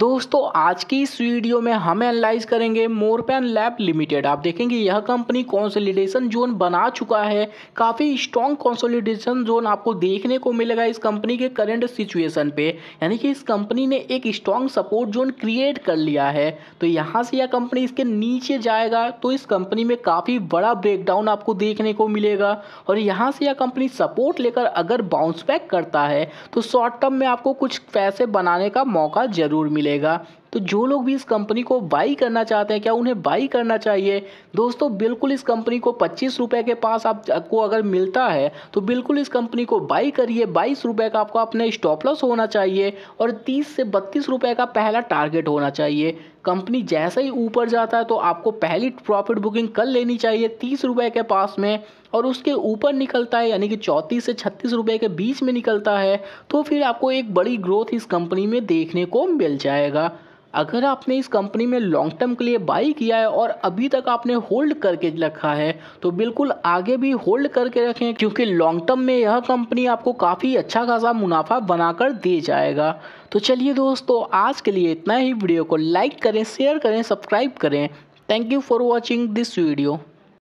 दोस्तों आज की इस वीडियो में हम एनालाइज करेंगे मोरपेन लैब लिमिटेड आप देखेंगे यह कंपनी कॉन्सोलिडेशन जोन बना चुका है काफ़ी स्ट्रॉन्ग कॉन्सोलिडेशन जोन आपको देखने को मिलेगा इस कंपनी के करंट सिचुएशन पे यानी कि इस कंपनी ने एक स्ट्रॉन्ग सपोर्ट जोन क्रिएट कर लिया है तो यहाँ से यह कंपनी इसके नीचे जाएगा तो इस कंपनी में काफ़ी बड़ा ब्रेकडाउन आपको देखने को मिलेगा और यहाँ से यह कंपनी सपोर्ट लेकर अगर बाउंस बैक करता है तो शॉर्ट टर्म में आपको कुछ पैसे बनाने का मौका जरूर मिलेगा मिलेगा तो जो लोग भी इस कंपनी को बाई करना चाहते हैं क्या उन्हें बाई करना चाहिए दोस्तों बिल्कुल इस कंपनी को पच्चीस रुपए के पास आपको अगर मिलता है तो बिल्कुल इस कंपनी को बाई करिए बाईस रुपए का आपका अपने स्टॉप लॉस होना चाहिए और तीस से बत्तीस रुपए का पहला टारगेट होना चाहिए कंपनी जैसे ही ऊपर जाता है तो आपको पहली प्रॉफिट बुकिंग कर लेनी चाहिए तीस रुपए के पास में और उसके ऊपर निकलता है यानी कि चौंतीस से छत्तीस रुपये के बीच में निकलता है तो फिर आपको एक बड़ी ग्रोथ इस कंपनी में देखने को मिल जाएगा अगर आपने इस कंपनी में लॉन्ग टर्म के लिए बाई किया है और अभी तक आपने होल्ड करके रखा है तो बिल्कुल आगे भी होल्ड करके रखें क्योंकि लॉन्ग टर्म में यह कंपनी आपको काफ़ी अच्छा खासा मुनाफा बनाकर दे जाएगा तो चलिए दोस्तों आज के लिए इतना ही वीडियो को लाइक करें शेयर करें सब्सक्राइब करें thank you for watching this video